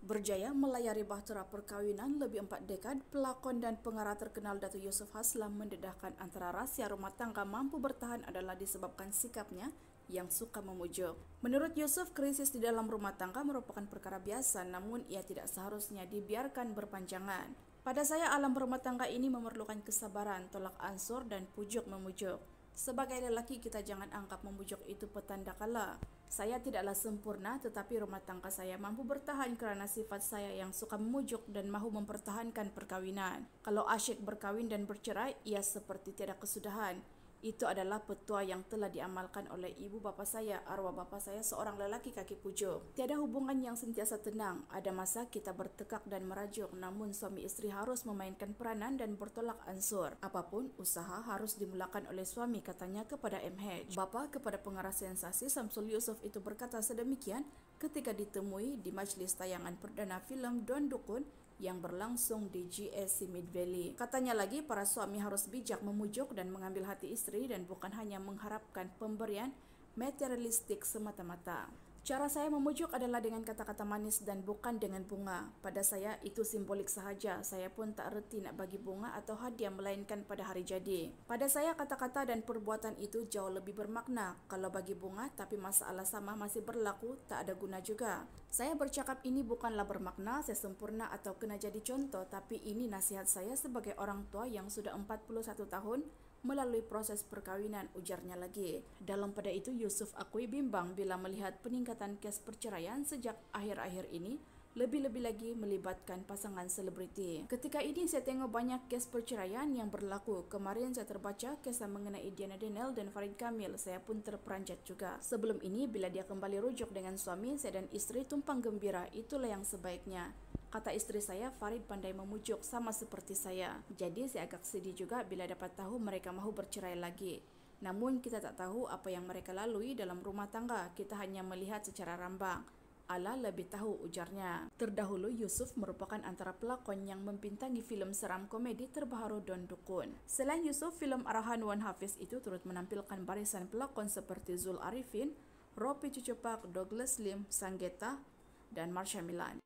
Berjaya melayari bahtera perkawinan lebih empat dekad, pelakon dan pengarah terkenal Dato Yusuf Haslam mendedahkan antara rahsia rumah tangga mampu bertahan adalah disebabkan sikapnya yang suka memujuk. Menurut Yusuf, krisis di dalam rumah tangga merupakan perkara biasa, namun ia tidak seharusnya dibiarkan berpanjangan. Pada saya, alam rumah tangga ini memerlukan kesabaran, tolak ansur, dan pujuk memujuk. Sebagai lelaki kita jangan anggap memujuk itu petanda kala. Saya tidaklah sempurna tetapi rumah tangga saya mampu bertahan kerana sifat saya yang suka memujuk dan mahu mempertahankan perkawinan. Kalau asyik berkawin dan bercerai, ia seperti tiada kesudahan. Itu adalah petua yang telah diamalkan oleh ibu bapa saya, arwah bapa saya seorang lelaki kaki pujuk. Tiada hubungan yang sentiasa tenang. Ada masa kita bertekak dan merajuk, namun suami isteri harus memainkan peranan dan bertolak ansur. Apapun, usaha harus dimulakan oleh suami, katanya kepada MH. Bapa kepada pengarah sensasi Samsul Yusof itu berkata sedemikian ketika ditemui di majlis tayangan perdana filem Don Dukun yang berlangsung di GS Mid Valley. Katanya lagi, para suami harus bijak memujuk dan mengambil hati istri dan bukan hanya mengharapkan pemberian materialistik semata-mata. Cara saya memujuk adalah dengan kata-kata manis dan bukan dengan bunga. Pada saya, itu simbolik sahaja. Saya pun tak reti nak bagi bunga atau hadiah melainkan pada hari jadi. Pada saya, kata-kata dan perbuatan itu jauh lebih bermakna. Kalau bagi bunga tapi masalah sama masih berlaku, tak ada guna juga. Saya bercakap ini bukanlah bermakna, saya sempurna atau kena jadi contoh, tapi ini nasihat saya sebagai orang tua yang sudah 41 tahun melalui proses perkawinan ujarnya lagi. Dalam pada itu Yusuf akui bimbang bila melihat peningkatan kes perceraian sejak akhir-akhir ini lebih-lebih lagi melibatkan pasangan selebriti. Ketika ini saya tengok banyak kes perceraian yang berlaku. Kemarin saya terbaca kisah mengenai Diana Daniel dan Farid Kamil. Saya pun terperanjat juga. Sebelum ini, bila dia kembali rujuk dengan suami, saya dan isteri tumpang gembira. Itulah yang sebaiknya kata istri saya Farid pandai memujuk sama seperti saya. Jadi saya agak sedih juga bila dapat tahu mereka mahu bercerai lagi. Namun kita tak tahu apa yang mereka lalui dalam rumah tangga, kita hanya melihat secara rambang. Allah lebih tahu ujarnya. Terdahulu Yusuf merupakan antara pelakon yang membintangi filem seram komedi terbaru Don Dukun. Selain Yusuf, filem arahan Wan Hafiz itu turut menampilkan barisan pelakon seperti Zul Arifin, Ropi Cucupak, Douglas Lim, Sanggeta, dan Marsha Milan.